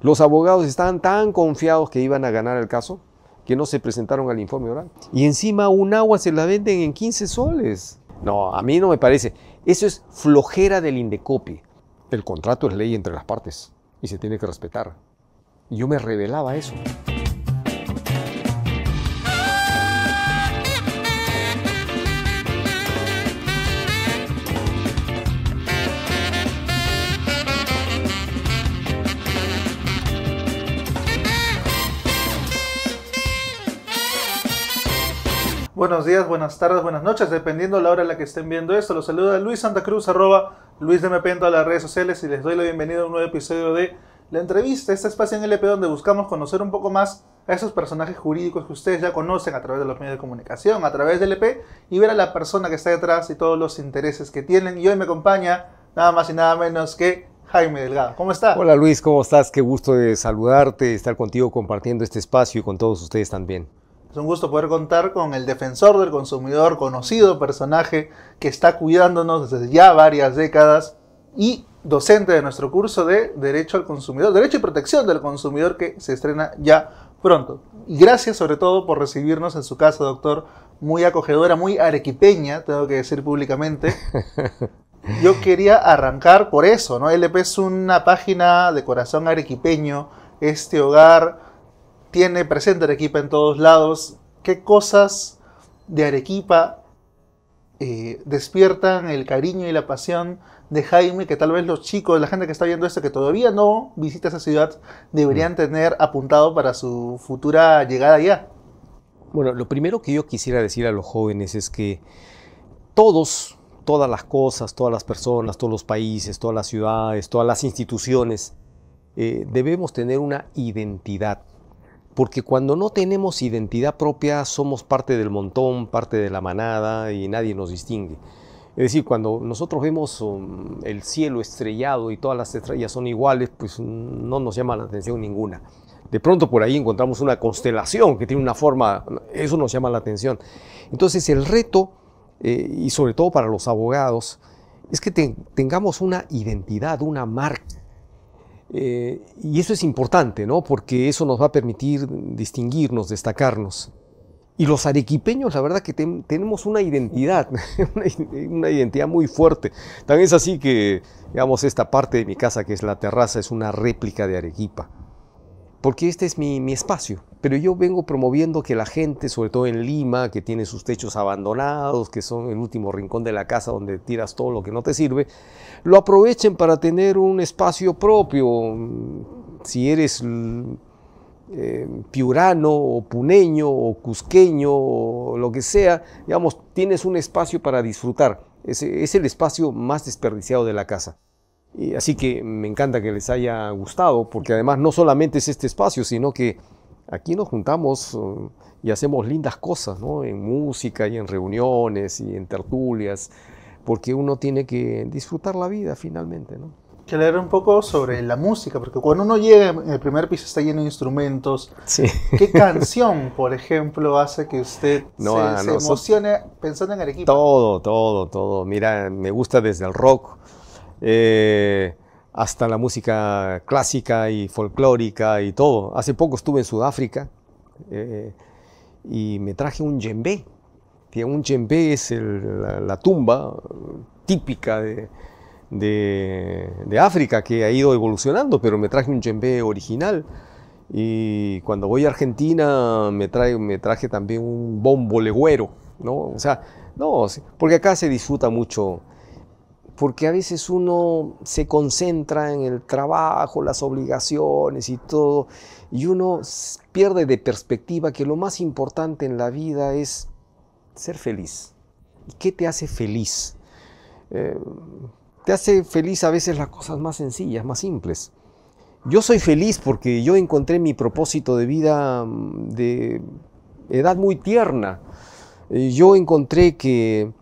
Los abogados estaban tan confiados que iban a ganar el caso que no se presentaron al informe oral. Y encima un agua se la venden en 15 soles. No, a mí no me parece. Eso es flojera del Indecopi. El contrato es ley entre las partes y se tiene que respetar. Yo me revelaba eso. Buenos días, buenas tardes, buenas noches, dependiendo la hora en la que estén viendo esto. Los saluda Luis Santa Cruz, arroba Luis de en todas las redes sociales y les doy la bienvenida a un nuevo episodio de La Entrevista, este espacio en LP donde buscamos conocer un poco más a esos personajes jurídicos que ustedes ya conocen a través de los medios de comunicación, a través del LP y ver a la persona que está detrás y todos los intereses que tienen. Y hoy me acompaña nada más y nada menos que Jaime Delgado. ¿Cómo está? Hola Luis, ¿cómo estás? Qué gusto de saludarte, estar contigo compartiendo este espacio y con todos ustedes también un gusto poder contar con el defensor del consumidor, conocido personaje que está cuidándonos desde ya varias décadas y docente de nuestro curso de Derecho al Consumidor, Derecho y Protección del Consumidor que se estrena ya pronto. Y gracias sobre todo por recibirnos en su casa, doctor, muy acogedora, muy arequipeña, tengo que decir públicamente. Yo quería arrancar por eso, ¿no? LP es una página de corazón arequipeño, este hogar tiene presente Arequipa en todos lados, ¿qué cosas de Arequipa eh, despiertan el cariño y la pasión de Jaime que tal vez los chicos, la gente que está viendo esto, que todavía no visita esa ciudad, deberían mm. tener apuntado para su futura llegada allá? Bueno, lo primero que yo quisiera decir a los jóvenes es que todos, todas las cosas, todas las personas, todos los países, todas las ciudades, todas las instituciones, eh, debemos tener una identidad, porque cuando no tenemos identidad propia somos parte del montón, parte de la manada y nadie nos distingue. Es decir, cuando nosotros vemos um, el cielo estrellado y todas las estrellas son iguales, pues mm, no nos llama la atención ninguna. De pronto por ahí encontramos una constelación que tiene una forma, eso nos llama la atención. Entonces el reto, eh, y sobre todo para los abogados, es que tengamos una identidad, una marca eh, y eso es importante, ¿no? Porque eso nos va a permitir distinguirnos, destacarnos. Y los arequipeños, la verdad que tenemos una identidad, una, una, identidad muy fuerte. También es así que, digamos, esta parte de mi casa, que es la terraza, es una réplica de Arequipa porque este es mi, espacio. Pero yo vengo promoviendo que la gente, sobre todo en Lima, que tiene sus techos abandonados, que son el último rincón de la casa donde tiras todo lo que no te sirve, lo aprovechen para tener un espacio propio. Si eres eh, piurano o puneño o cusqueño o lo que sea, digamos, tienes un espacio para disfrutar. es el espacio más desperdiciado de la casa así que me encanta que les haya gustado, porque además no solamente es este espacio, sino que aquí nos juntamos eh, y hacemos lindas cosas, ¿no? En música y en reuniones y en tertulias, porque uno tiene que disfrutar la vida finalmente, ¿no? que leer un poco sobre la música, porque cuando uno llega en el primer piso está lleno de instrumentos. Sí. ¿Qué canción, por ejemplo, hace que usted se, emocione pensando en el equipo Todo, todo, todo. Mira, me gusta desde el rock eh, hasta la música clásica y folclórica y todo. Hace poco estuve en Sudáfrica eh, y me traje un que Un djembe es la, tumba típica de, África que ha ido evolucionando, pero me traje un djembe original. Y cuando voy a Argentina me, traje también un bombo legüero, ¿no? sea, no, porque acá se disfruta mucho porque a veces uno se concentra en el trabajo, las obligaciones y todo, y uno pierde de perspectiva que lo más importante en la vida es ser feliz. ¿Y qué te hace feliz? Eh, te hace feliz a veces las cosas más sencillas, más simples. Yo soy feliz porque yo encontré mi propósito de vida mm, de edad muy tierna. Eh, yo encontré que,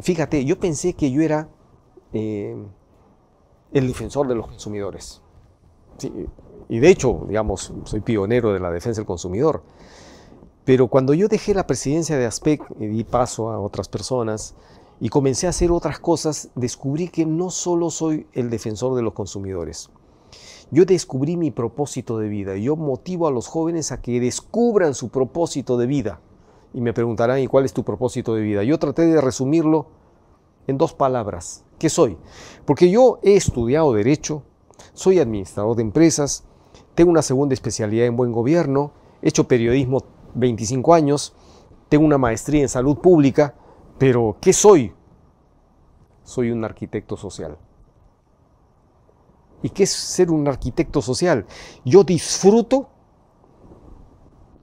fíjate, yo pensé que yo era eh, el defensor de los consumidores. y de hecho, digamos, soy pionero de la defensa del consumidor. Pero cuando yo dejé la presidencia de ASPEC y di paso a otras personas y comencé a hacer otras cosas, descubrí que no solo soy el defensor de los consumidores. Yo descubrí mi propósito de vida. Yo motivo a los jóvenes a que descubran su propósito de vida. Y me preguntarán, ¿y cuál es tu propósito de vida? Yo traté de resumirlo en dos palabras. ¿Qué soy? Porque yo he estudiado Derecho, soy administrador de empresas, tengo una segunda especialidad en buen gobierno, he hecho periodismo 25 años, tengo una maestría en salud pública, pero ¿qué soy? Soy un arquitecto social. ¿Y qué es ser un arquitecto social? Yo disfruto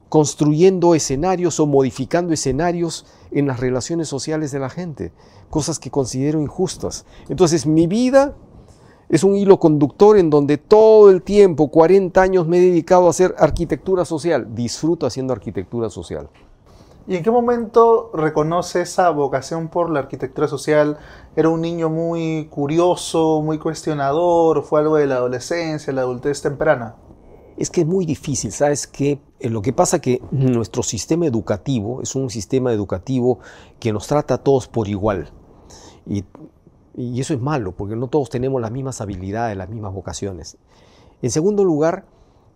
construyendo escenarios o modificando escenarios en las relaciones sociales de la gente, cosas que considero injustas. Entonces mi vida es un hilo conductor en donde todo el tiempo, 40 años, me he dedicado a hacer arquitectura social. Disfruto haciendo arquitectura social. ¿Y en qué momento reconoce esa vocación por la arquitectura social? ¿Era un niño muy curioso, muy cuestionador? ¿Fue algo de la adolescencia, la adultez temprana? Es que es muy difícil, ¿sabes qué? Eh, lo que pasa que nuestro sistema educativo es un sistema educativo que nos trata a todos por igual. Y, eso es malo, porque no todos tenemos las mismas habilidades, las mismas vocaciones. En segundo lugar,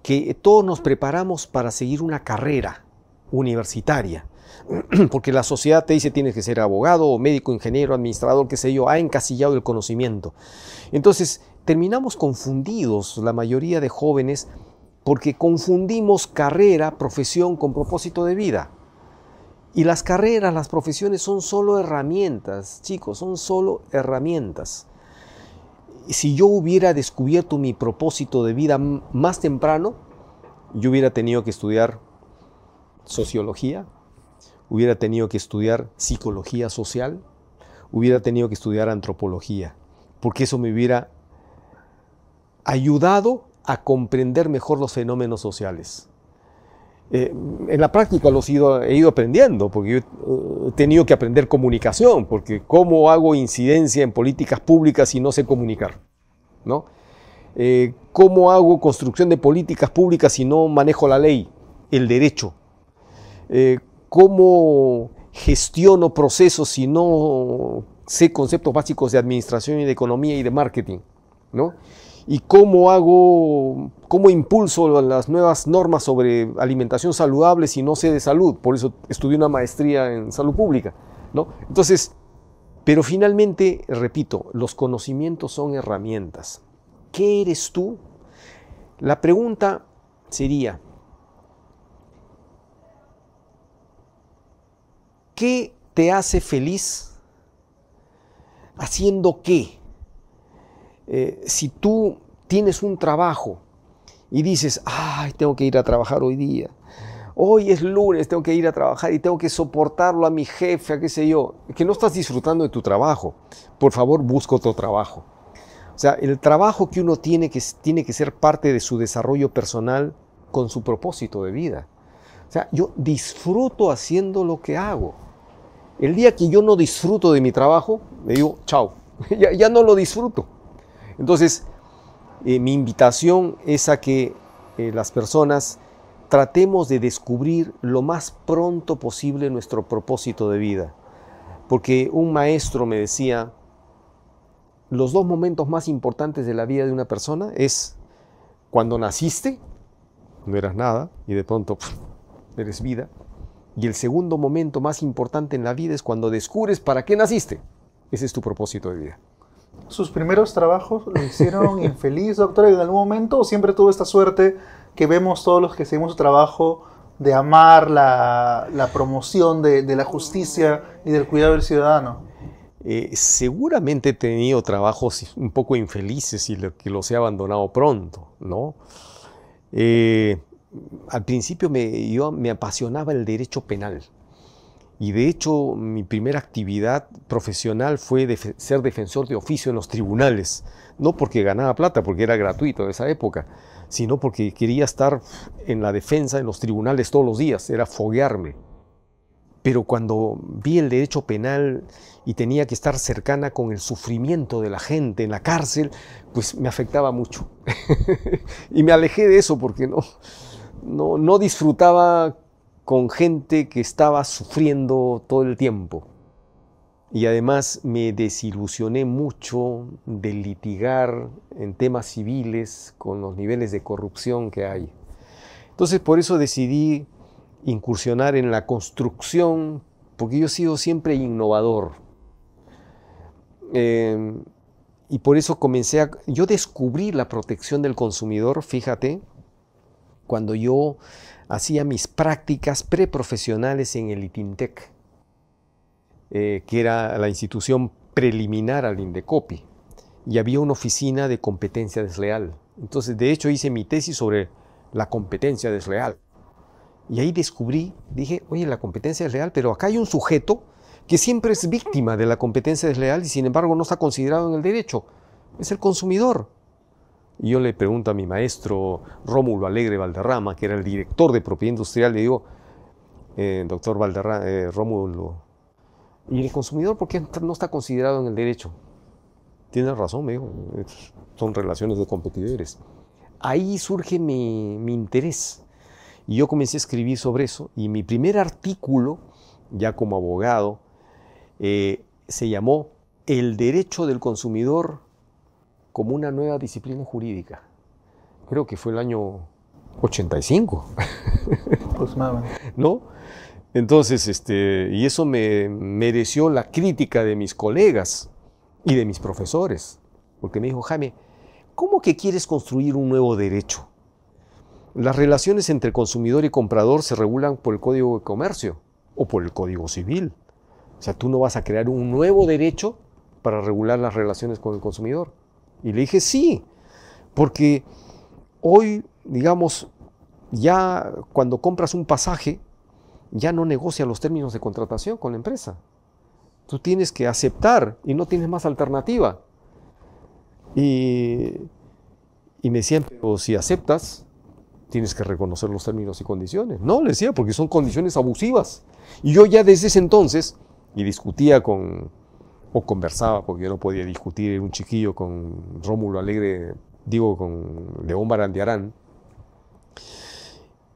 que todos nos preparamos para seguir una carrera universitaria, porque la sociedad te dice tienes que ser abogado, médico, ingeniero, administrador, qué sé yo, ha encasillado el conocimiento. Entonces, terminamos confundidos, la mayoría de jóvenes, porque confundimos carrera, profesión con propósito de vida. Y las carreras, las profesiones son solo herramientas, chicos, son solo herramientas. Si yo hubiera descubierto mi propósito de vida más temprano, yo hubiera tenido que estudiar sociología, hubiera tenido que estudiar psicología social, hubiera tenido que estudiar antropología, porque eso me hubiera ayudado a comprender mejor los fenómenos sociales. Eh, en la práctica los he ido, aprendiendo, porque eh, he tenido que aprender comunicación, porque ¿cómo hago incidencia en políticas públicas si no sé comunicar? ¿No? Eh, ¿Cómo hago construcción de políticas públicas si no manejo la ley, el derecho? ¿Cómo gestiono procesos si no sé conceptos básicos de administración y de economía y de marketing? ¿No? y cómo hago, cómo impulso las nuevas normas sobre alimentación saludable si no sé de salud. Por eso estudié una maestría en salud pública. ¿no? Entonces, pero finalmente, repito, los conocimientos son herramientas. ¿Qué eres tú? La pregunta sería, ¿qué te hace feliz? ¿Haciendo qué? Eh, si tú tienes un trabajo y dices, ay, tengo que ir a trabajar hoy día, hoy es lunes, tengo que ir a trabajar y tengo que soportarlo a mi jefe, a qué sé yo, que no estás disfrutando de tu trabajo, por favor busca otro trabajo. O sea, el trabajo que uno tiene que, tiene que ser parte de su desarrollo personal con su propósito de vida. O sea, yo disfruto haciendo lo que hago. El día que yo no disfruto de mi trabajo, me digo, chao, ya no lo disfruto. Entonces, eh, mi invitación es a que eh, las personas tratemos de descubrir lo más pronto posible nuestro propósito de vida. Porque un maestro me decía, los dos momentos más importantes de la vida de una persona es cuando naciste, no eras nada y de pronto eres vida. Y el segundo momento más importante en la vida es cuando descubres para qué naciste. Ese es tu propósito de vida sus primeros trabajos lo hicieron infeliz, doctor, en algún momento siempre tuvo esta suerte que vemos todos los que seguimos su trabajo de amar la, promoción de, la justicia y del cuidado del ciudadano? Eh, seguramente he tenido trabajos un poco infelices y que los he abandonado pronto, ¿no? Eh, al principio me, yo, me apasionaba el derecho penal. Y de hecho mi primera actividad profesional fue ser defensor de oficio en los tribunales, no porque ganaba plata, porque era gratuito en esa época, sino porque quería estar en la defensa, en los tribunales todos los días, era foguearme. Pero cuando vi el derecho penal y tenía que estar cercana con el sufrimiento de la gente en la cárcel, pues me afectaba mucho. y me alejé de eso porque no, no, no disfrutaba con gente que estaba sufriendo todo el tiempo. Y además me desilusioné mucho de litigar en temas civiles con los niveles de corrupción que hay. Entonces por eso decidí incursionar en la construcción, porque yo he sido siempre innovador. Em, y por eso comencé a... Yo descubrí la protección del consumidor, fíjate, cuando yo hacía mis prácticas preprofesionales en el ITINTEC, eh, que era la institución preliminar al INDECOPI, y había una oficina de competencia desleal. Entonces, de hecho, hice mi tesis sobre la competencia desleal. Y ahí descubrí, dije, oye, la competencia desleal, pero acá hay un sujeto que siempre es víctima de la competencia desleal y sin embargo no está considerado en el derecho. Es el consumidor yo le pregunto a mi maestro Rómulo Alegre Valderrama, que era el director de propiedad industrial, le digo, eh, doctor Valderrama, eh, Rómulo, ¿y el consumidor por qué no está considerado en el derecho? Tiene razón, me dijo, son relaciones de competidores. Ahí surge mi, interés. Y yo comencé a escribir sobre eso y mi primer artículo, ya como abogado, eh, se llamó El derecho del consumidor como una nueva disciplina jurídica. Creo que fue el año 85. Pues, ¿No? Entonces, este, y eso me mereció la crítica de mis colegas y de mis profesores, porque me dijo, Jaime, ¿cómo que quieres construir un nuevo derecho? Las relaciones entre consumidor y comprador se regulan por el Código de Comercio o por el Código Civil. O sea, tú no vas a crear un nuevo derecho para regular las relaciones con el consumidor. Y le dije, sí, porque hoy, digamos, ya cuando compras un pasaje, ya no negocia los términos de contratación con la empresa. Tú tienes que aceptar y no tienes más alternativa. Y, y me decían, pero si aceptas, tienes que reconocer los términos y condiciones. No, le decía, porque son condiciones abusivas. Y yo ya desde ese entonces, y discutía con, o conversaba, porque yo no podía discutir un chiquillo con Rómulo Alegre, digo, con León Barandiarán.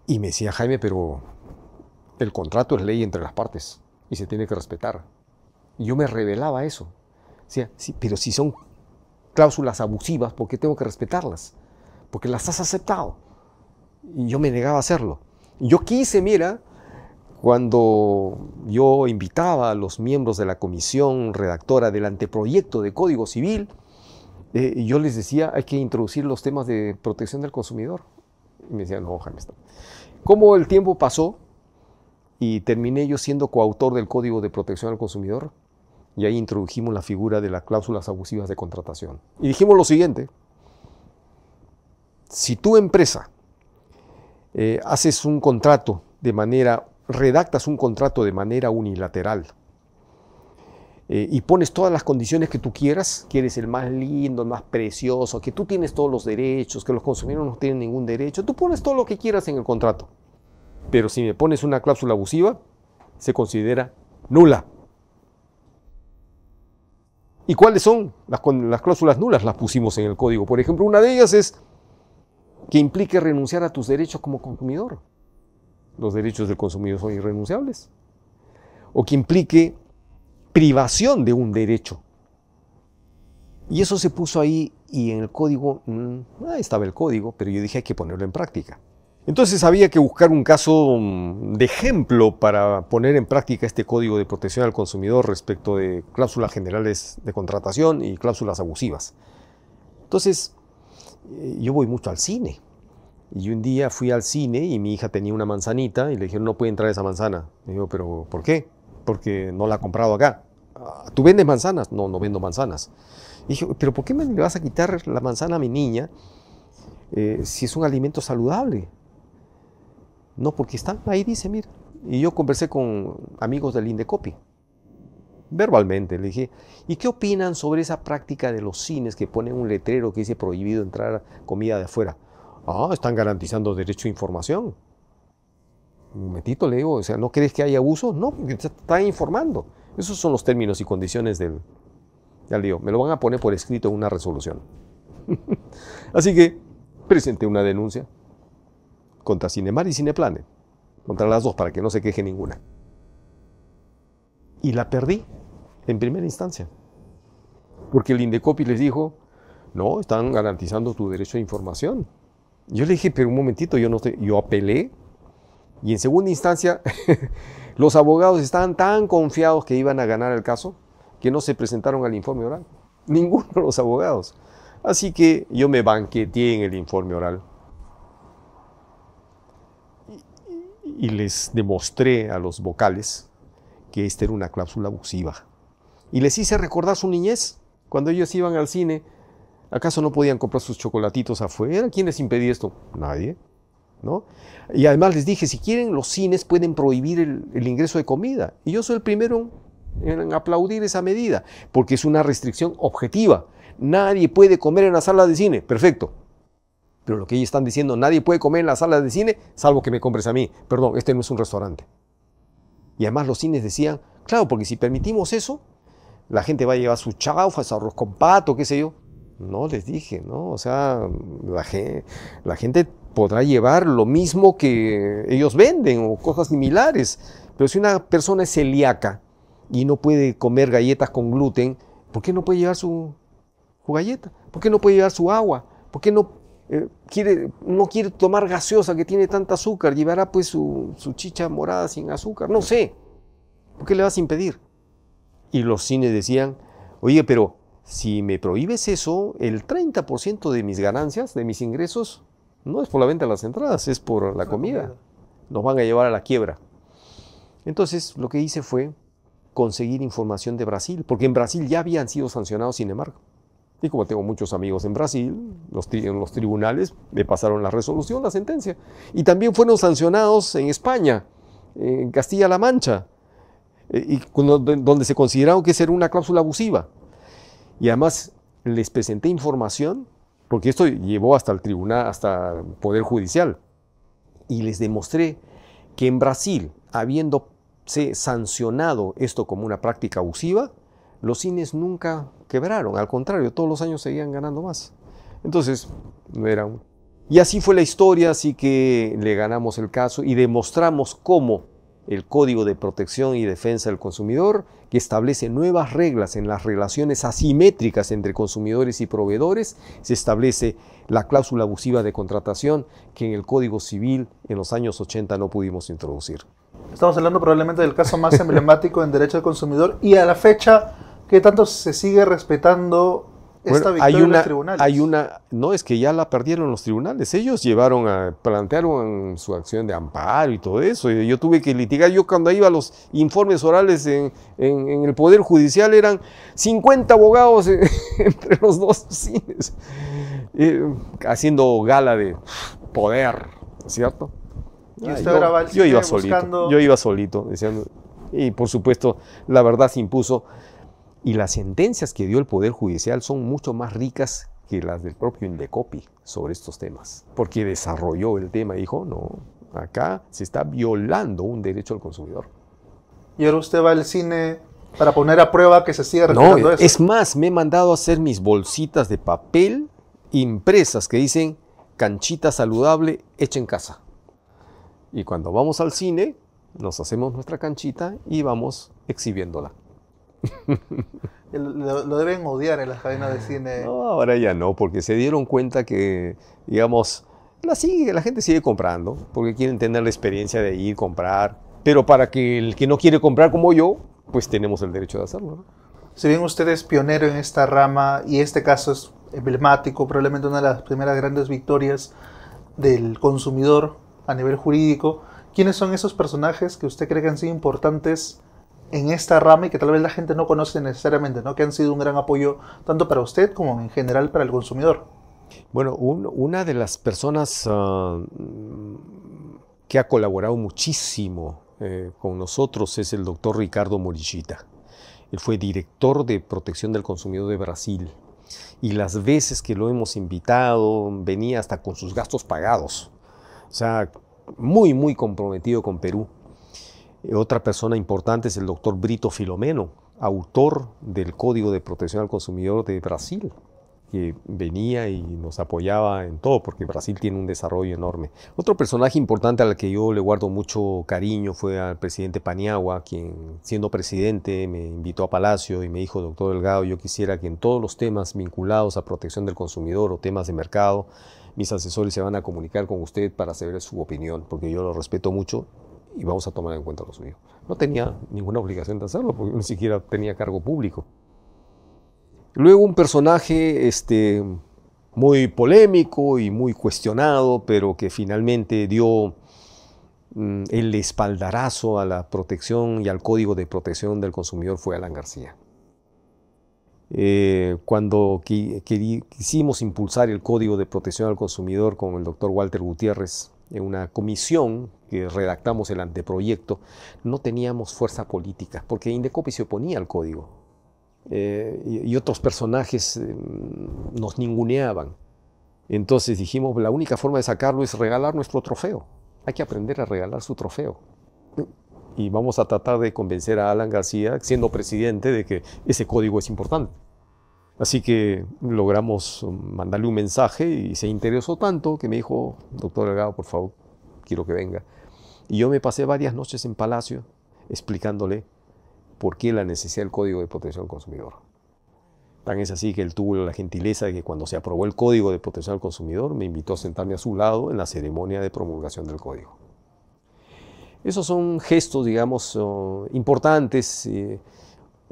Y me decía, Jaime, pero el contrato es ley entre las partes y se tiene que respetar. Y yo me revelaba eso. decía pero si son cláusulas abusivas, ¿por qué tengo que respetarlas? Porque las has aceptado. Y yo me negaba a hacerlo. Yo quise, mira, cuando yo invitaba a los miembros de la comisión redactora del anteproyecto de Código Civil, eh, yo les decía, hay que introducir los temas de protección del consumidor. Y me decían, no, James. Como el tiempo pasó y terminé yo siendo coautor del Código de Protección al Consumidor, y ahí introdujimos la figura de las cláusulas abusivas de contratación. Y dijimos lo siguiente, si tu empresa eh, haces un contrato de manera redactas un contrato de manera unilateral eh, y pones todas las condiciones que tú quieras, quieres el más lindo, el más precioso, que tú tienes todos los derechos, que los consumidores no tienen ningún derecho, tú pones todo lo que quieras en el contrato. Pero si me pones una cláusula abusiva, se considera nula. ¿Y cuáles son las, las cláusulas nulas? Las pusimos en el código. Por ejemplo, una de ellas es que implique renunciar a tus derechos como consumidor los derechos del consumidor son irrenunciables, o que implique privación de un derecho. Y eso se puso ahí y en el código, mm, estaba el código, pero yo dije hay que ponerlo en práctica. Entonces había que buscar un caso mm, de ejemplo para poner en práctica este código de protección al consumidor respecto de cláusulas generales de contratación y cláusulas abusivas. Entonces, eh, yo voy mucho al cine. Y un día fui al cine y mi hija tenía una manzanita y le dijeron, no puede entrar esa manzana. Y digo, pero ¿por qué? Porque no la ha comprado acá. Ah, ¿Tú vendes manzanas? No, no vendo manzanas. Y dije, pero ¿por qué me le vas a quitar la manzana a mi niña eh, si es un alimento saludable? No, porque están ahí, dice, mira. Y yo conversé con amigos del Indecopi, verbalmente, le dije, ¿y qué opinan sobre esa práctica de los cines que ponen un letrero que dice prohibido entrar comida de afuera? Ah, están garantizando derecho a información. Un momentito le digo, o sea, ¿no crees que hay abuso? No, porque te informando. Esos son los términos y condiciones del, le digo, Me lo van a poner por escrito en una resolución. Así que presenté una denuncia contra Cinemar y Cineplane, Contra las dos, para que no se queje ninguna. Y la perdí en primera instancia. Porque el Indecopi les dijo, no, están garantizando tu derecho a información. Yo le dije, pero un momentito, yo no sé, yo apelé. Y en segunda instancia, los abogados estaban tan confiados que iban a ganar el caso que no se presentaron al informe oral. Ninguno de los abogados. Así que yo me banqueteé en el informe oral. Y les demostré a los vocales que esta era una cláusula abusiva. Y les hice recordar su niñez, cuando ellos iban al cine ¿Acaso no podían comprar sus chocolatitos afuera? ¿Quién les impedía esto? Nadie. ¿no? Y además les dije, si quieren, los cines pueden prohibir el, ingreso de comida. Y yo soy el primero en, aplaudir esa medida, porque es una restricción objetiva. Nadie puede comer en la sala de cine. Perfecto. Pero lo que ellos están diciendo, nadie puede comer en la sala de cine, salvo que me compres a mí. Perdón, este no es un restaurante. Y además los cines decían, claro, porque si permitimos eso, la gente va a llevar su chaufa, su arroz con pato, qué sé yo. No les dije, ¿no? O sea, la, gente podrá llevar lo mismo que ellos venden o cosas similares, pero si una persona es celíaca y no puede comer galletas con gluten, ¿por qué no puede llevar su, galleta? ¿Por qué no puede llevar su agua? ¿Por qué no eh, quiere, no quiere tomar gaseosa que tiene tanta azúcar? Llevará pues su, su chicha morada sin azúcar, no sé. ¿Por qué le vas a impedir? Y los cines decían, oye, pero si me prohíbes eso, el 30% de mis ganancias, de mis ingresos, no es por la venta de las entradas, es por la comida. Nos van a llevar a la quiebra. Entonces, lo que hice fue conseguir información de Brasil, porque en Brasil ya habían sido sancionados sin embargo. Y como tengo muchos amigos en Brasil, los en los tribunales me pasaron la resolución, la sentencia. Y también fueron sancionados en España, en Castilla-La Mancha, eh, donde se consideraron que era una cláusula abusiva. Y además les presenté información, porque esto llevó hasta el tribunal, hasta el Poder Judicial, y les demostré que en Brasil, habiéndose sancionado esto como una práctica abusiva, los cines nunca quebraron, al contrario, todos los años seguían ganando más. Entonces, no era un... Y así fue la historia, así que le ganamos el caso y demostramos cómo el Código de Protección y Defensa del Consumidor, que establece nuevas reglas en las relaciones asimétricas entre consumidores y proveedores, se establece la cláusula abusiva de contratación que en el Código Civil en los años 80 no pudimos introducir. Estamos hablando probablemente del caso más emblemático en derecho del consumidor y a la fecha que tanto se sigue respetando hay una, tribunales. Hay una, no, es que ya la perdieron los tribunales. Ellos llevaron a, plantearon su acción de amparo y todo eso. Yo tuve que litigar. Yo cuando iba a los informes orales en, el Poder Judicial eran 50 abogados entre los dos cines, eh, haciendo gala de poder, ¿cierto? yo, iba solito, yo iba solito, y por supuesto la verdad se impuso y las sentencias que dio el Poder Judicial son mucho más ricas que las del propio Indecopi sobre estos temas, porque desarrolló el tema y dijo, no, acá se está violando un derecho al consumidor. Y ahora usted va al cine para poner a prueba que se sigue no, eso. Es más, me he mandado a hacer mis bolsitas de papel impresas que dicen canchita saludable hecha en casa. Y cuando vamos al cine, nos hacemos nuestra canchita y vamos exhibiéndola. lo, deben odiar en la cadenas de cine. No, ahora ya no, porque se dieron cuenta que, digamos, la, sigue, la gente sigue comprando, porque quieren tener la experiencia de ir, comprar. Pero para que el que no quiere comprar como yo, pues tenemos el derecho de hacerlo. ¿no? Si bien usted es pionero en esta rama y este caso es emblemático, probablemente una de las primeras grandes victorias del consumidor a nivel jurídico, ¿quiénes son esos personajes que usted cree que han sido importantes en esta rama y que tal vez la gente no conoce necesariamente, ¿no? que han sido un gran apoyo tanto para usted como en general para el consumidor. Bueno, una de las personas ah, que ha colaborado muchísimo eh, con nosotros es el doctor Ricardo Morichita. Él fue director de protección del consumidor de Brasil y las veces que lo hemos invitado venía hasta con sus gastos pagados. O sea, muy, muy comprometido con Perú. Eh, otra persona importante es el doctor Brito Filomeno, autor del Código de Protección al Consumidor de Brasil, que venía y nos apoyaba en todo, porque Brasil tiene un desarrollo enorme. Otro personaje importante al que yo le guardo mucho cariño fue al presidente Paniagua, quien siendo presidente me invitó a Palacio y me dijo, doctor Delgado, yo quisiera que en todos los temas vinculados a protección del consumidor o temas de mercado, mis asesores se van a comunicar con usted para saber su opinión, porque yo lo respeto mucho y vamos a tomar en cuenta los suyo. No tenía ninguna obligación de hacerlo, porque ni siquiera tenía cargo público. Luego un personaje este, muy polémico y muy cuestionado, pero que finalmente dio mm, el espaldarazo a la protección y al código de protección del consumidor fue Alan García. Eh, cuando quisimos impulsar el código de protección al consumidor con el doctor Walter Gutiérrez, en una comisión que redactamos el anteproyecto, no teníamos fuerza política, porque Indecopi se oponía al código eh, y, otros personajes eh, nos ninguneaban. Entonces dijimos, la única forma de sacarlo es regalar nuestro trofeo. Hay que aprender a regalar su trofeo. Y vamos a tratar de convencer a Alan García, siendo presidente, de que ese código es importante. Así que logramos um, mandarle un mensaje y se interesó tanto que me dijo, doctor Delgado, por favor, quiero que venga. Y yo me pasé varias noches en Palacio explicándole por qué la necesidad del Código de Protección al Consumidor. Tan es así que él tuvo la gentileza de que cuando se aprobó el Código de Protección al Consumidor me invitó a sentarme a su lado en la ceremonia de promulgación del Código. Esos son gestos, digamos, uh, importantes. Eh,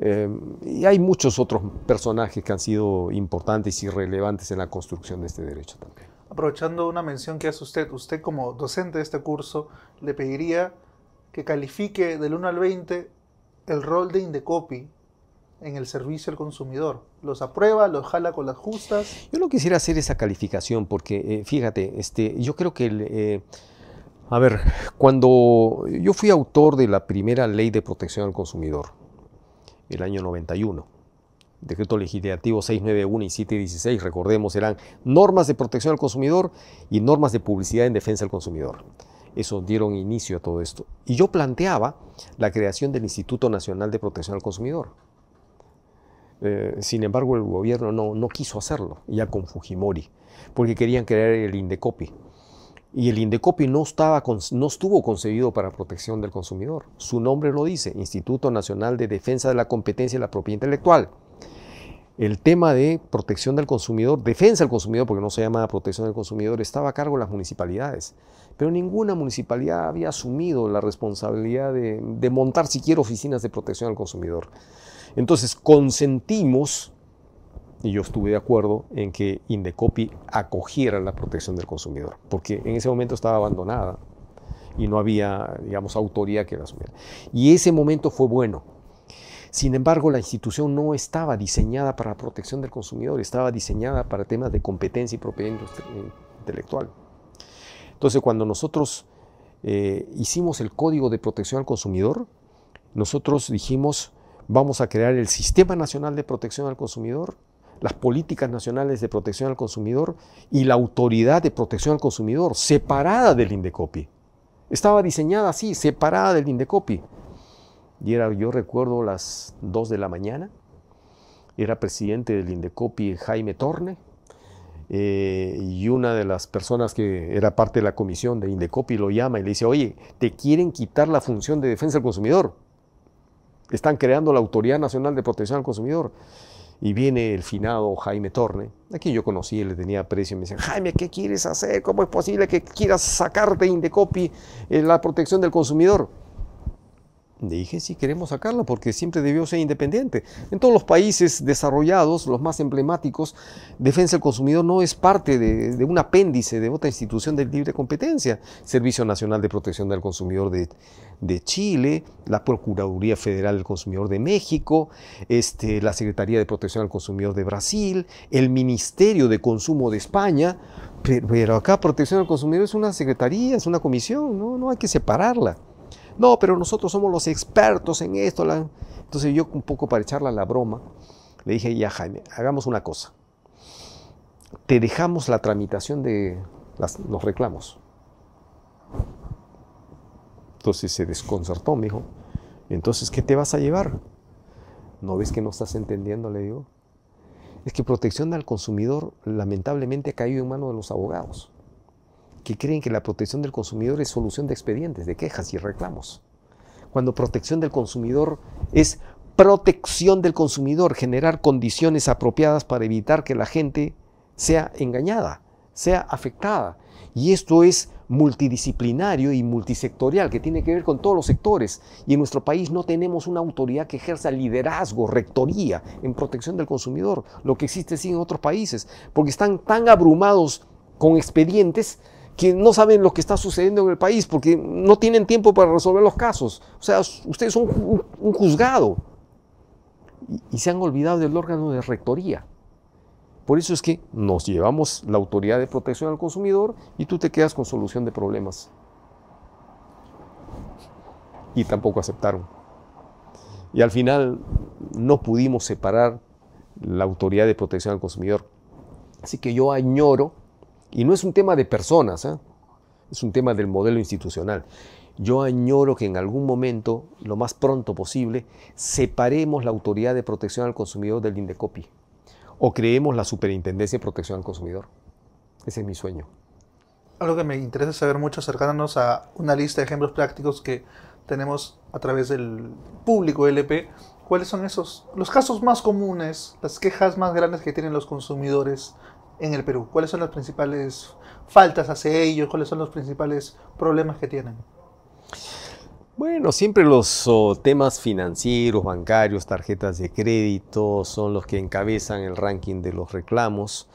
Em, y hay muchos otros personajes que han sido importantes y relevantes en la construcción de este derecho también. Aprovechando una mención que hace usted, usted como docente de este curso le pediría que califique del 1 al 20 el rol de Indecopi en el servicio al consumidor. ¿Los aprueba? ¿Los jala con las justas? Yo no quisiera hacer esa calificación porque, eh, fíjate, este, yo creo que eh, a ver, cuando yo fui autor de la primera ley de protección al consumidor, el año 91. Decreto legislativo 691 y 716, recordemos, eran normas de protección al consumidor y normas de publicidad en defensa del consumidor. Eso dieron inicio a todo esto. Y yo planteaba la creación del Instituto Nacional de Protección al Consumidor. Eh, sin embargo, el gobierno no, no quiso hacerlo, ya con Fujimori, porque querían crear el INDECOPI, y el INDECOPI no, estaba, no estuvo concebido para protección del consumidor. Su nombre lo dice, Instituto Nacional de Defensa de la Competencia y la Propiedad Intelectual. El tema de protección del consumidor, defensa del consumidor, porque no se llama protección del consumidor, estaba a cargo de las municipalidades. Pero ninguna municipalidad había asumido la responsabilidad de, de montar siquiera oficinas de protección al consumidor. Entonces consentimos y yo estuve de acuerdo en que Indecopi acogiera la protección del consumidor, porque en ese momento estaba abandonada y no había, digamos, autoría que la asumiera. Y ese momento fue bueno. Sin embargo, la institución no estaba diseñada para la protección del consumidor, estaba diseñada para temas de competencia y propiedad intelectual. Entonces, cuando nosotros eh, hicimos el Código de Protección al Consumidor, nosotros dijimos, vamos a crear el Sistema Nacional de Protección al Consumidor las políticas nacionales de protección al consumidor y la autoridad de protección al consumidor, separada del INDECOPI. Estaba diseñada así, separada del INDECOPI. Y era, yo recuerdo, las 2 de la mañana. Era presidente del INDECOPI Jaime Torne. Eh, y una de las personas que era parte de la comisión de INDECOPI lo llama y le dice, oye, te quieren quitar la función de defensa del consumidor. Están creando la Autoridad Nacional de Protección al Consumidor y viene el finado Jaime Torne, a quien yo conocí y le tenía aprecio, me decían, Jaime, ¿qué quieres hacer? ¿Cómo es posible que quieras sacar de Indecopi eh, la protección del consumidor? Le dije sí queremos sacarla porque siempre debió ser independiente. En todos los países desarrollados, los más emblemáticos, defensa del consumidor no es parte de, un apéndice de otra institución de libre competencia. Servicio Nacional de Protección del Consumidor de, Chile, la Procuraduría Federal del Consumidor de México, este, la Secretaría de Protección al Consumidor de Brasil, el Ministerio de Consumo de España. Pero, pero acá protección al consumidor es una secretaría, es una comisión, no, no hay que separarla. No, pero nosotros somos los expertos en esto. La... Entonces yo un poco para echarla la broma, le dije, ya Jaime, hagamos una cosa. Te dejamos la tramitación de los reclamos. Entonces se desconcertó, me dijo. Entonces, ¿qué te vas a llevar? ¿No ves que no estás entendiendo? Le digo. Es que protección al consumidor lamentablemente ha caído en manos de los abogados que creen que la protección del consumidor es solución de expedientes, de quejas y reclamos. Cuando protección del consumidor es protección del consumidor, generar condiciones apropiadas para evitar que la gente sea engañada, sea afectada. Y esto es multidisciplinario y multisectorial, que tiene que ver con todos los sectores. Y en nuestro país no tenemos una autoridad que ejerza liderazgo, rectoría en protección del consumidor, lo que existe sí en otros países, porque están tan abrumados con expedientes que no saben lo que está sucediendo en el país porque no tienen tiempo para resolver los casos. O sea, ustedes son un, juzgado y se han olvidado del órgano de rectoría. Por eso es que nos llevamos la autoridad de protección al consumidor y tú te quedas con solución de problemas. Y tampoco aceptaron. Y al final no pudimos separar la autoridad de protección al consumidor. Así que yo añoro y no es un tema de personas, ¿eh? es un tema del modelo institucional. Yo añoro que en algún momento, lo más pronto posible, separemos la Autoridad de Protección al Consumidor del INDECOPI o creemos la Superintendencia de Protección al Consumidor. Ese es mi sueño. Algo que me interesa saber mucho, acercándonos a una lista de ejemplos prácticos que tenemos a través del público LP, ¿cuáles son esos? Los casos más comunes, las quejas más grandes que tienen los consumidores en el Perú? ¿Cuáles son las principales faltas hacia ellos? ¿Cuáles son los principales problemas que tienen? Bueno, siempre los oh, temas financieros, bancarios, tarjetas de crédito son los que encabezan el ranking de los reclamos.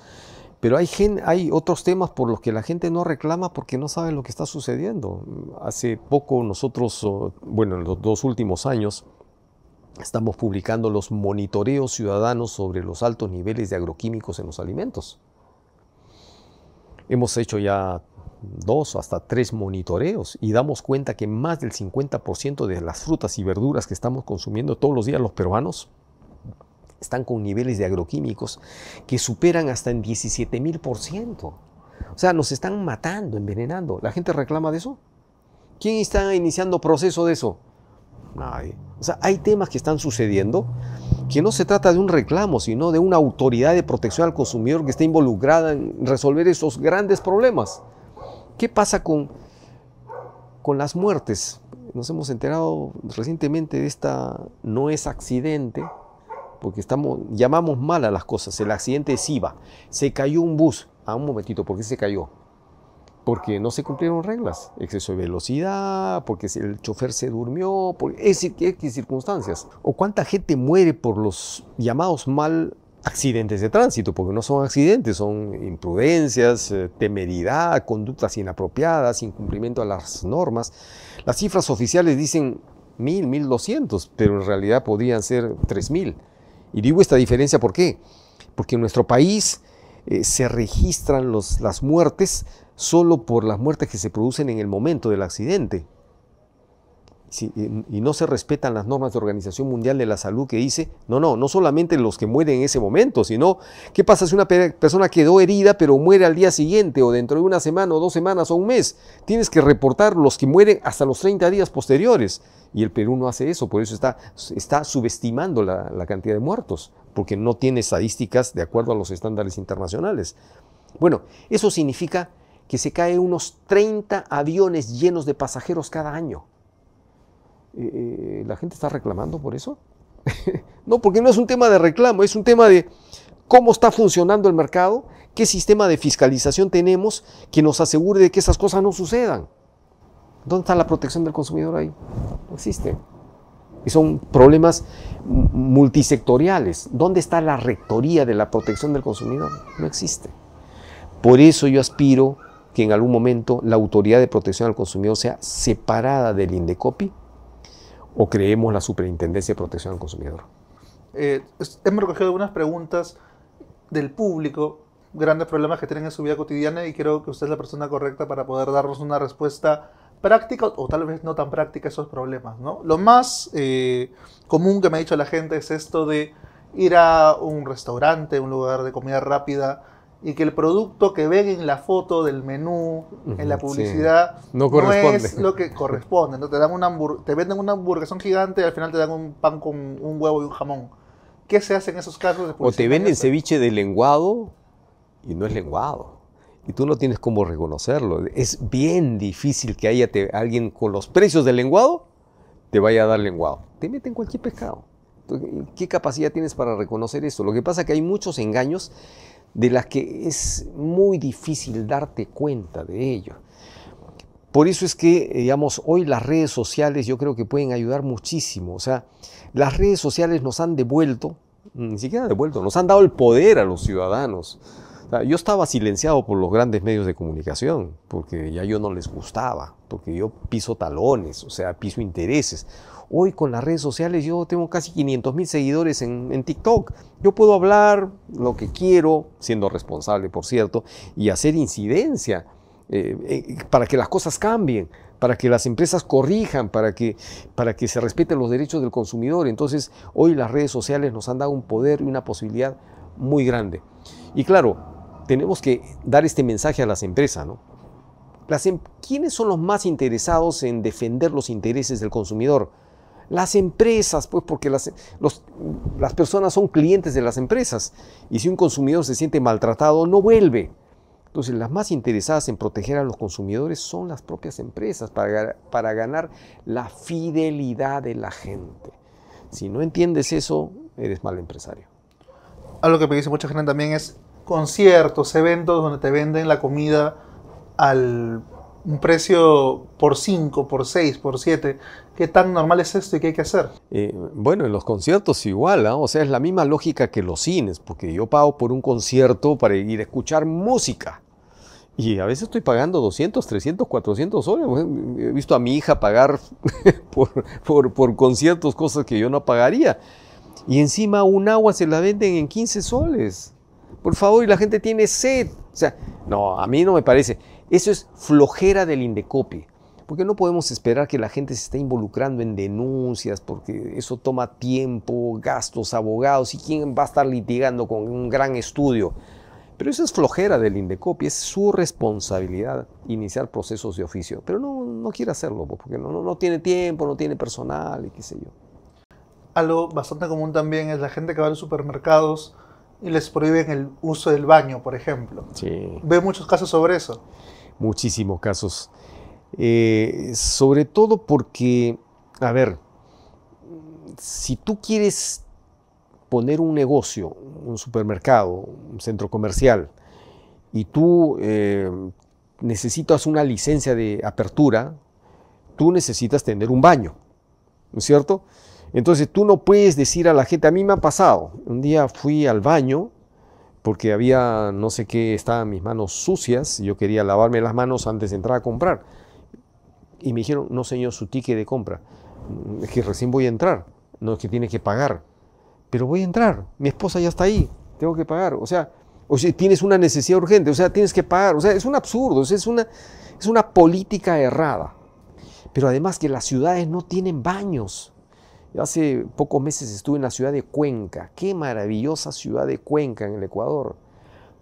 Pero hay, otros temas por los que la gente no reclama porque no sabe lo que está sucediendo. Hace poco nosotros, oh, bueno, en los dos últimos años, estamos publicando los monitoreos ciudadanos sobre los altos niveles de agroquímicos en los alimentos. Hemos hecho ya dos o hasta tres monitoreos y damos cuenta que más del 50% de las frutas y verduras que estamos consumiendo todos los días los peruanos están con niveles de agroquímicos que superan hasta en 17.000%. mil por ciento. O sea, nos están matando, envenenando. ¿La gente reclama de eso? ¿Quién está iniciando proceso de eso? Nadie. O sea, hay temas que están sucediendo que no se trata de un reclamo, sino de una autoridad de protección al consumidor que está involucrada en resolver esos grandes problemas. ¿Qué pasa con, con las muertes? Nos hemos enterado recientemente de esta, no es accidente, porque estamos, llamamos mal a las cosas, el accidente es IVA, se cayó un bus, a ah, un momentito, ¿por qué se cayó? porque no se cumplieron reglas, exceso de velocidad, porque el chofer se durmió, por X, circunstancias. O cuánta gente muere por los llamados mal accidentes de tránsito, porque no son accidentes, son imprudencias, eh, temeridad, conductas inapropiadas, incumplimiento a las normas. Las cifras oficiales dicen 1.000, 1.200, pero en realidad podían ser 3.000. Y digo esta diferencia ¿por qué? Porque en nuestro país eh, se registran los, las muertes solo por las muertes que se producen en el momento del accidente. y no se respetan las normas de Organización Mundial de la Salud que dice, no, no, no solamente los que mueren en ese momento, sino qué pasa si una persona quedó herida pero muere al día siguiente o dentro de una semana o dos semanas o un mes. Tienes que reportar los que mueren hasta los 30 días posteriores. Y el Perú no hace eso, por eso está, está subestimando la, la cantidad de muertos, porque no tiene estadísticas de acuerdo a los estándares internacionales. Bueno, eso significa que se caen unos 30 aviones llenos de pasajeros cada año. Eh, eh, ¿La gente está reclamando por eso? no, porque no es un tema de reclamo, es un tema de cómo está funcionando el mercado, qué sistema de fiscalización tenemos que nos asegure de que esas cosas no sucedan. ¿Dónde está la protección del consumidor ahí? No existe. Y son problemas multisectoriales. ¿Dónde está la rectoría de la protección del consumidor? No existe. Por eso yo aspiro que en algún momento la autoridad de protección al consumidor sea separada del INDECOPI o creemos la Superintendencia de Protección al Consumidor? Eh, hemos recogido algunas preguntas del público, grandes problemas que tienen en su vida cotidiana y creo que usted es la persona correcta para poder darnos una respuesta práctica o tal vez no tan práctica esos problemas, Lo más eh, común que me ha dicho la gente es esto de ir a un restaurante, un lugar de comida rápida, y que el producto que ven en la foto del menú, en la publicidad, no, es lo que corresponde. ¿no? Te, dan una te venden una hamburguesón gigante y al final te dan un pan con un huevo y un jamón. ¿Qué se hace en esos casos? De o te venden ceviche de lenguado y no es lenguado. Y tú no tienes cómo reconocerlo. Es bien difícil que haya alguien con los precios del lenguado te vaya a dar lenguado. Te meten cualquier pescado. ¿Qué capacidad tienes para reconocer eso? Lo que pasa es que hay muchos engaños de las que es muy difícil darte cuenta de ello. Por eso es que, eh, digamos, hoy las redes sociales yo creo que pueden ayudar muchísimo. O sea, las redes sociales nos han devuelto, mm, ni siquiera devuelto, nos han dado el poder a los ciudadanos. yo estaba silenciado por los grandes medios de comunicación, porque ya yo no les gustaba, porque yo piso talones, o sea, piso intereses hoy con las redes sociales yo tengo casi 500 mil seguidores en, TikTok. Yo puedo hablar lo que quiero, siendo responsable, por cierto, y hacer incidencia eh, eh, para que las cosas cambien, para que las empresas corrijan, para que, para que se respeten los derechos del consumidor. Entonces, hoy las redes sociales nos han dado un poder y una posibilidad muy grande. Y claro, tenemos que dar este mensaje a las empresas, ¿no? Em, ¿Quiénes son los más interesados en defender los intereses del consumidor? Las empresas, pues porque las, las personas son clientes de las empresas y si un consumidor se siente maltratado, no vuelve. Entonces, las más interesadas en proteger a los consumidores son las propias empresas para, para ganar la fidelidad de la gente. Si no entiendes eso, eres mal empresario. Algo que me mucha gente también es conciertos, eventos donde te venden la comida al un precio por 5, por 6, por 7. ¿Qué tan normal es esto y qué hay que hacer? Eh, bueno, en los conciertos igual, ¿ah? o sea, es la misma lógica que los cines, porque yo pago por un concierto para ir a escuchar música. Y a veces estoy pagando 200, 300, 400 soles. He visto a mi hija pagar por, por, por conciertos cosas que yo no pagaría. Y encima un agua se la venden en 15 soles. Por favor, y la gente tiene sed. O sea, no, a mí no me parece. Eso es flojera del Indecopi, porque no podemos esperar que la gente se esté involucrando en denuncias, porque eso toma tiempo, gastos, abogados, y quién va a estar litigando con un gran estudio. Pero eso es flojera del Indecopi, es su responsabilidad iniciar procesos de oficio. Pero no, quiere hacerlo, porque no, tiene tiempo, no tiene personal y qué sé yo. Algo bastante común también es la gente que va a los supermercados y les prohíben el uso del baño, por ejemplo. Sí. Ve muchos casos sobre eso muchísimos casos. Eh, sobre todo porque, a ver, si tú quieres poner un negocio, un supermercado, un centro comercial, y tú eh, necesitas una licencia de apertura, tú necesitas tener un baño, ¿no es cierto? Entonces tú no puedes decir a la gente, a mí me ha pasado, un día fui al baño porque había no sé qué, estaban mis manos sucias, yo quería lavarme las manos antes de entrar a comprar. Y me dijeron, no señor, su ticket de compra, es que recién voy a entrar, no es que tiene que pagar, pero voy a entrar, mi esposa ya está ahí, tengo que pagar, o sea, o si tienes una necesidad urgente, o sea, tienes que pagar, o sea, es un absurdo, es, una, es una política errada. Pero además que las ciudades no tienen baños. Hace pocos meses estuve en la ciudad de Cuenca. Qué maravillosa ciudad de Cuenca en el Ecuador.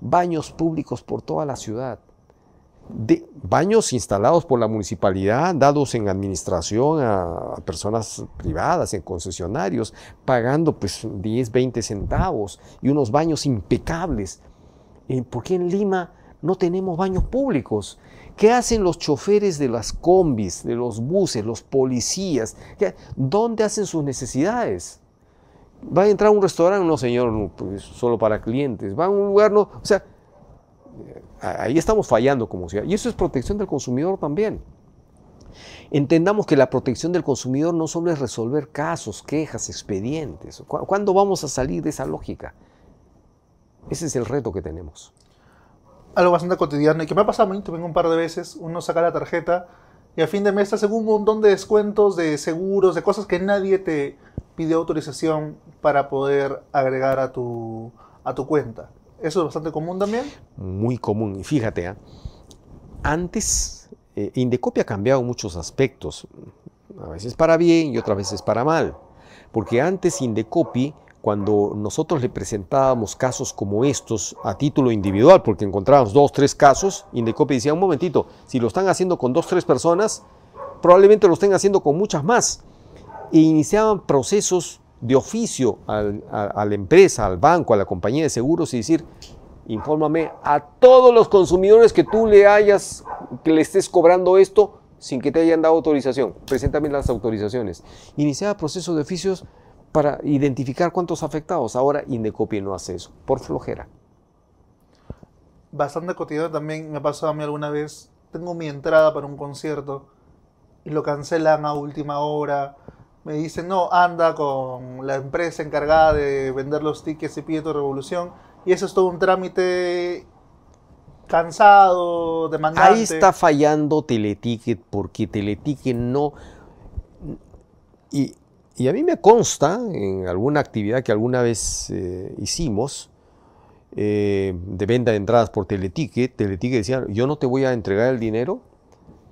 Baños públicos por toda la ciudad. De, baños instalados por la municipalidad, dados en administración a, personas privadas, en concesionarios, pagando pues 10, 20 centavos y unos baños impecables. Eh, ¿Por qué en Lima no tenemos baños públicos? ¿Qué hacen los choferes de las combis, de los buses, los policías? ¿Dónde hacen sus necesidades? ¿Va a entrar a un restaurante? No, señor, pues, solo para clientes. ¿Va a un lugar? No. O sea, ahí estamos fallando como ciudad. Y eso es protección del consumidor también. Entendamos que la protección del consumidor no solo es resolver casos, quejas, expedientes. ¿Cuándo vamos a salir de esa lógica? Ese es el reto que tenemos algo bastante cotidiano y que me ha pasado a mí un par de veces. Uno saca la tarjeta y a fin de mes te hace un montón de descuentos, de seguros, de cosas que nadie te pide autorización para poder agregar a tu, a tu cuenta. ¿Eso es bastante común también? Muy común. Y fíjate, ¿ah? antes eh, Indecopy ha cambiado muchos aspectos. A veces para bien y otras veces para mal. Porque antes Indecopy cuando nosotros le presentábamos casos como estos a título individual, porque encontrábamos dos, tres casos, Indecopi decía, un momentito, si lo están haciendo con dos, tres personas, probablemente lo estén haciendo con muchas más. E iniciaban procesos de oficio a, la empresa, al banco, a la compañía de seguros y decir, infórmame a todos los consumidores que tú le hayas, que le estés cobrando esto sin que te hayan dado autorización. Preséntame las autorizaciones. Iniciaba procesos de oficios para identificar cuántos afectados. Ahora Indecopi no hace eso, por flojera. Bastante cotidiano también me pasó a mí alguna vez. Tengo mi entrada para un concierto y lo cancelan a última hora. Me dicen, no, anda con la empresa encargada de vender los tickets y pide revolución. Y eso es todo un trámite cansado, demandante. Ahí está fallando Teleticket porque Teleticket no... Y a mí me consta, en alguna actividad que alguna vez eh, hicimos, eh, de venta de entradas por teletique Teletique decía, yo no te voy a entregar el dinero,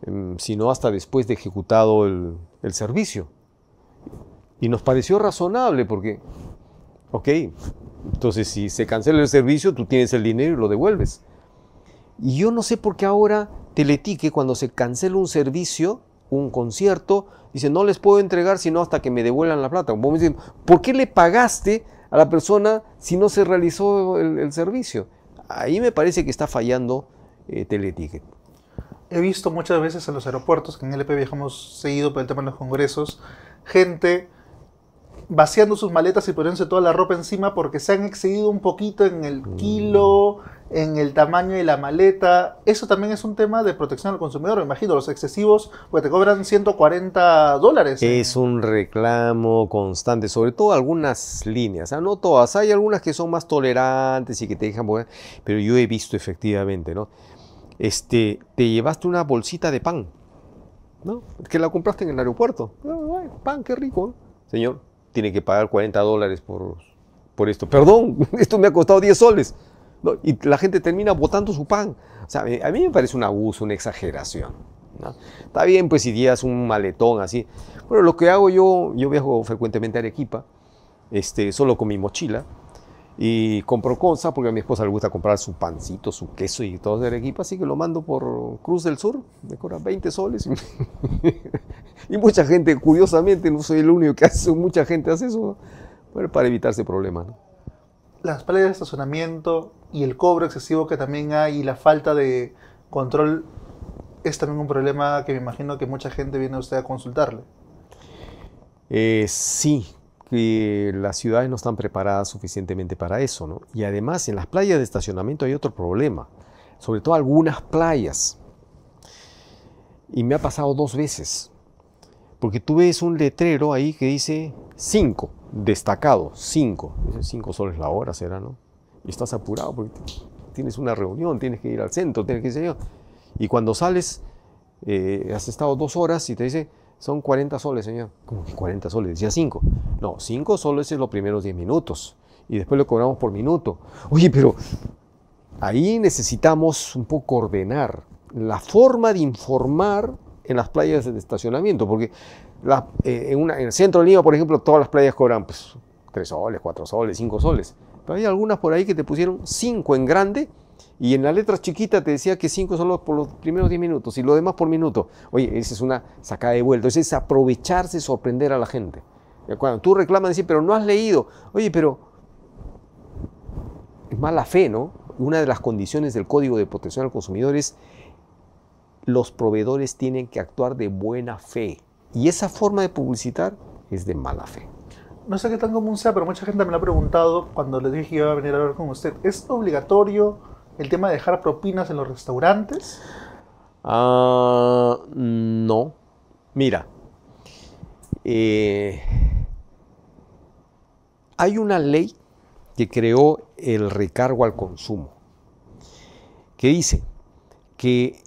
em, sino hasta después de ejecutado el, servicio. Y nos pareció razonable porque, ok, entonces si se cancela el servicio, tú tienes el dinero y lo devuelves. Y yo no sé por qué ahora Teletique, cuando se cancela un servicio, un concierto. Dice, no les puedo entregar sino hasta que me devuelvan la plata. ¿Por qué le pagaste a la persona si no se realizó el, servicio? Ahí me parece que está fallando eh, Teleticket. He visto muchas veces en los aeropuertos, que en LP viajamos seguido por el tema de los congresos, gente vaciando sus maletas y poniéndose toda la ropa encima porque se han excedido un poquito en el mm. kilo, en el tamaño de la maleta. Eso también es un tema de protección al consumidor, me imagino, los excesivos, pues te cobran 140 dólares. ¿eh? Es un reclamo constante, sobre todo algunas líneas, ¿ah? no todas, hay algunas que son más tolerantes y que te dejan, pero yo he visto efectivamente, ¿no? Este, te llevaste una bolsita de pan, ¿no? Que la compraste en el aeropuerto. Ah, pan, qué rico. Señor, tiene que pagar 40 dólares por, por esto. Perdón, esto me ha costado 10 soles y la gente termina botando su pan. O sea, a mí me parece un abuso, una exageración. ¿no? Está bien, pues si llevas un maletón así. Bueno, lo que hago yo, yo viajo frecuentemente a Arequipa, este, solo con mi mochila, y compro cosas porque a mi esposa le gusta comprar su pancito, su queso y todo de Arequipa, así que lo mando por Cruz del Sur, me cobran 20 soles. Y, mucha gente, curiosamente, no soy el único que hace, mucha gente hace eso, para evitarse problemas. ¿no? las playas de estacionamiento y el cobro excesivo que también hay y la falta de control es también un problema que me imagino que mucha gente viene a usted a consultarle. Eh, sí, que las ciudades no están preparadas suficientemente para eso, ¿no? Y además en las playas de estacionamiento hay otro problema, sobre todo algunas playas. Y me ha pasado dos veces. Porque tú ves un letrero ahí que dice 5, destacado, 5. 5 soles la hora será, ¿no? Y estás apurado porque tienes una reunión, tienes que ir al centro, tienes que ir, señor. Y cuando sales, eh, has estado dos horas y te dice, son 40 soles, señor. ¿Cómo que 40 soles? Decía 5. No, 5 soles es los primeros 10 minutos. Y después lo cobramos por minuto. Oye, pero ahí necesitamos un poco ordenar. La forma de informar en las playas de estacionamiento, porque eh, en, el centro de Lima, por ejemplo, todas las playas cobran pues, 3 soles, cuatro soles, cinco soles, pero hay algunas por ahí que te pusieron cinco en grande y en la letra chiquita te decía que cinco son los, por los primeros 10 minutos y lo demás por minuto. Oye, esa es una sacada de vuelta, es aprovecharse, sorprender a la gente. Eh, cuando tú reclamas, decir, pero no has leído, oye, pero es mala fe, ¿no? Una de las condiciones del Código de Protección al Consumidor es los proveedores tienen que actuar de buena fe. Y esa forma de publicitar es de mala fe. No sé qué tan común sea, pero mucha gente me lo ha preguntado cuando les dije que iba a venir a hablar con usted. ¿Es obligatorio el tema de dejar propinas en los restaurantes? Ah, no. Mira, eh, hay una ley que creó el recargo al consumo, que dice que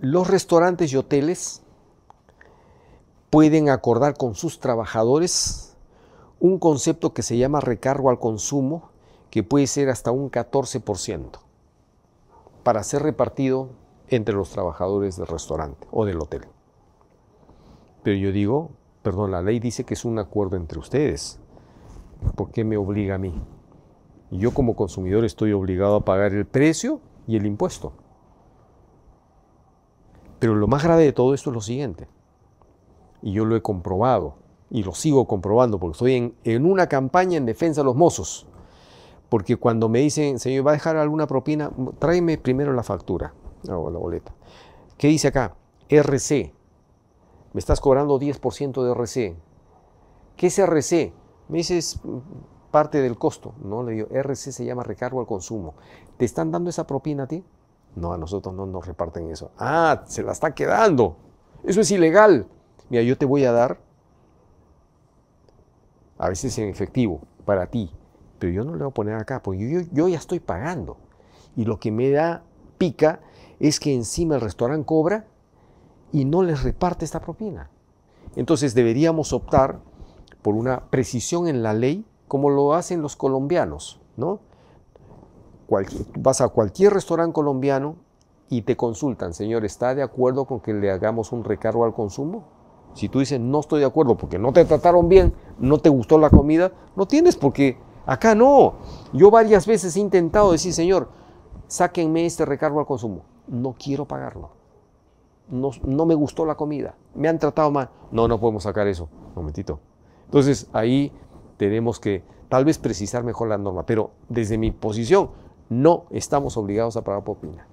los restaurantes y hoteles pueden acordar con sus trabajadores un concepto que se llama recargo al consumo, que puede ser hasta un 14%, para ser repartido entre los trabajadores del restaurante o del hotel. Pero yo digo, perdón, la ley dice que es un acuerdo entre ustedes. ¿Por qué me obliga a mí? Yo como consumidor estoy obligado a pagar el precio y el impuesto. Pero lo más grave de todo esto es lo siguiente, y yo lo he comprobado, y lo sigo comprobando, porque estoy en, una campaña en defensa de los mozos, porque cuando me dicen, señor, ¿va a dejar alguna propina? Tráeme primero la factura o la boleta. ¿Qué dice acá? RC. Me estás cobrando 10% de RC. ¿Qué es RC? Me dices mm, parte del costo. No, le digo, RC se llama recargo al consumo. ¿Te están dando esa propina a ti? No, a nosotros no nos reparten eso. Ah, se la está quedando. Eso es ilegal. Mira, yo te voy a dar, a veces en efectivo, para ti, pero yo no le voy a poner acá, porque yo, yo ya estoy pagando. Y lo que me da pica es que encima el restaurante cobra y no les reparte esta propina. Entonces deberíamos optar por una precisión en la ley, como lo hacen los colombianos, ¿no? vas a cualquier restaurante colombiano y te consultan, señor, ¿está de acuerdo con que le hagamos un recargo al consumo? Si tú dices, no estoy de acuerdo porque no te trataron bien, no te gustó la comida, no tienes porque acá no. Yo varias veces he intentado decir, señor, sáquenme este recargo al consumo. No quiero pagarlo. No, no me gustó la comida. Me han tratado mal. No, no podemos sacar eso. Un momentito. Entonces ahí tenemos que tal vez precisar mejor la norma. Pero desde mi posición, no estamos obligados a pagar propina.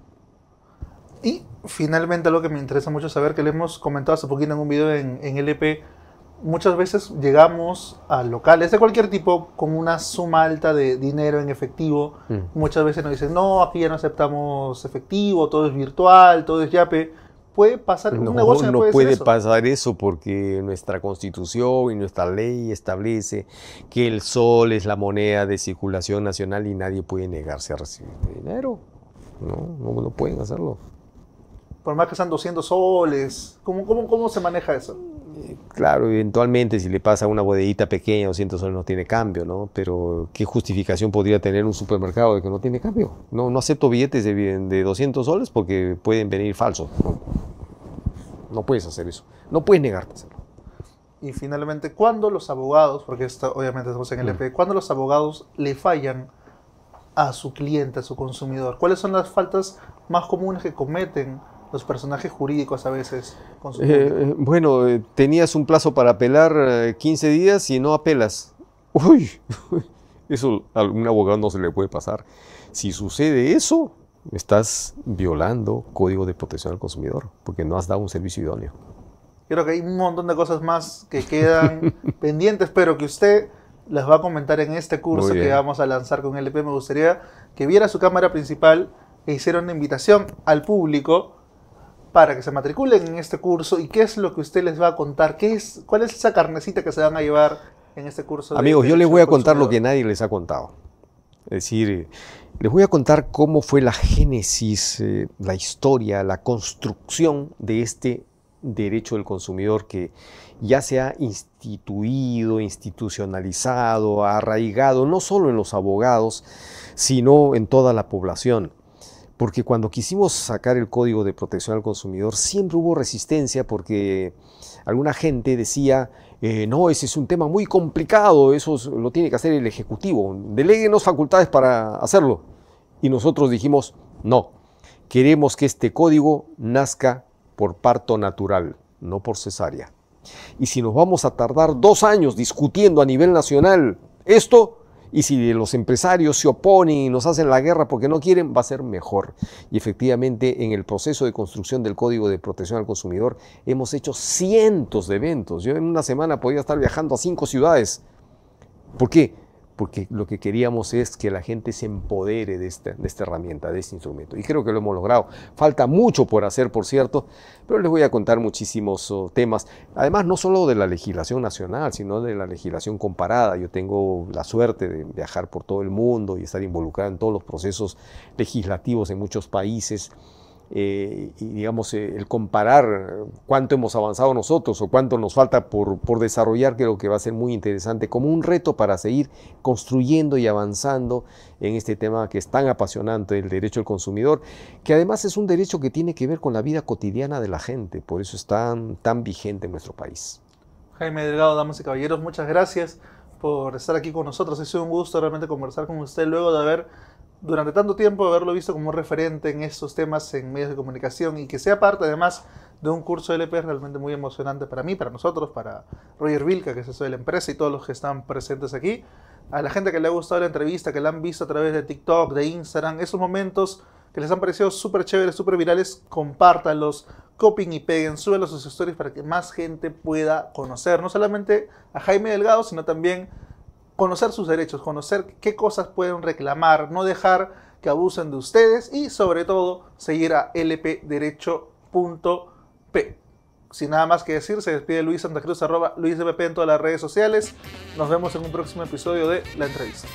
Y finalmente algo que me interesa mucho saber, que le hemos comentado hace poquito en un video en, en LP, muchas veces llegamos a locales de cualquier tipo con una suma alta de dinero en efectivo. Mm. Muchas veces nos dicen, no, aquí ya no aceptamos efectivo, todo es virtual, todo es yape pasar, no, puede, pasar eso porque nuestra constitución y nuestra ley establece que el sol es la moneda de circulación nacional y nadie puede negarse a recibir dinero. No, no, pueden hacerlo. Por más que sean 200 soles, ¿cómo, cómo, cómo se maneja eso? claro, eventualmente si le pasa una bodeguita pequeña, 200 soles no tiene cambio, ¿no? Pero ¿qué justificación podría tener un supermercado de que no tiene cambio? No, acepto billetes de, de 200 soles porque pueden venir falsos. No, puedes hacer eso. No puedes negarte a hacerlo. Y finalmente, ¿cuándo los abogados, porque esto, obviamente estamos en el EP, mm. ¿cuándo los abogados le fallan a su cliente, a su consumidor? ¿Cuáles son las faltas más comunes que cometen personajes jurídicos a veces? Eh, eh, bueno, eh, tenías un plazo para apelar 15 días y no apelas. Uy, eso a un abogado no se le puede pasar. Si sucede eso, estás violando Código de Protección al Consumidor porque no has dado un servicio idóneo. Creo que hay un montón de cosas más que quedan pendientes, pero que usted las va a comentar en este curso que vamos a lanzar con el LP. E Me gustaría que viera su cámara principal e hiciera una invitación al público para que se matriculen en este curso y qué es lo que usted les va a contar, qué es, cuál es esa carnecita que se van a llevar en este curso. Amigos, yo les voy a contar lo que nadie les ha contado. Es decir, les voy a contar cómo fue la génesis, eh, la historia, la construcción de este derecho del consumidor que ya se ha instituido, institucionalizado, arraigado, no solo en los abogados, sino en toda la población porque cuando quisimos sacar el código de protección al consumidor siempre hubo resistencia porque alguna gente decía, eh, no, ese es un tema muy complicado, eso lo tiene que hacer el Ejecutivo, deléguenos facultades para hacerlo. Y nosotros dijimos, no, queremos que este código nazca por parto natural, no por cesárea. Y si nos vamos a tardar dos años discutiendo a nivel nacional esto, y si los empresarios se oponen y nos hacen la guerra porque no quieren, va a ser mejor. Y efectivamente, en el proceso de construcción del Código de Protección al Consumidor, hemos hecho cientos de eventos. Yo en una semana podía estar viajando a cinco ciudades. ¿Por qué? porque lo que queríamos es que la gente se empodere de esta, herramienta, de este instrumento. Y creo que lo hemos logrado. Falta mucho por hacer, por cierto, pero les voy a contar muchísimos oh, temas. Además, no solo de la legislación nacional, sino de la legislación comparada. Yo tengo la suerte de viajar por todo el mundo y estar involucrado en todos los procesos legislativos en muchos países. Eh, y digamos, eh, el comparar cuánto hemos avanzado nosotros o cuánto nos falta por, por, desarrollar, creo que va a ser muy interesante, como un reto para seguir construyendo y avanzando en este tema que es tan apasionante, el derecho al consumidor, que además es un derecho que tiene que ver con la vida cotidiana de la gente, por eso es tan, tan vigente en nuestro país. Jaime Delgado, damas y caballeros, muchas gracias por estar aquí con nosotros. Ha sido un gusto realmente conversar con usted luego de haber durante tanto tiempo haberlo visto como referente en estos temas en medios de comunicación y que sea parte además de un curso de LP es realmente muy emocionante para mí, para nosotros, para Roger Vilca, que es eso de la empresa, y todos los que están presentes aquí. A la gente que le ha gustado la entrevista, que la han visto a través de TikTok, de Instagram, esos momentos que les han parecido súper chéveres, súper virales, compártanlos, copien y peguen, suben a sus stories para que más gente pueda conocer, no solamente a Jaime Delgado, sino también conocer sus derechos, conocer qué cosas pueden reclamar, no dejar que abusen de ustedes y sobre todo seguir a lpderecho.p. Sin nada más que decir, se despide Luis Santa Cruz, arroba Luis en todas las redes sociales. Nos vemos en un próximo episodio de La Entrevista.